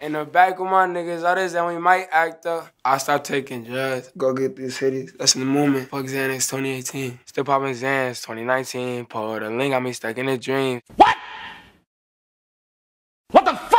In the back of my niggas, others that we might act up. I stopped taking drugs. Go get these hitties. That's in the moment. Fuck Xanax 2018. Still popping Xanax 2019. Pull the link, got me stuck in a dream. What? What the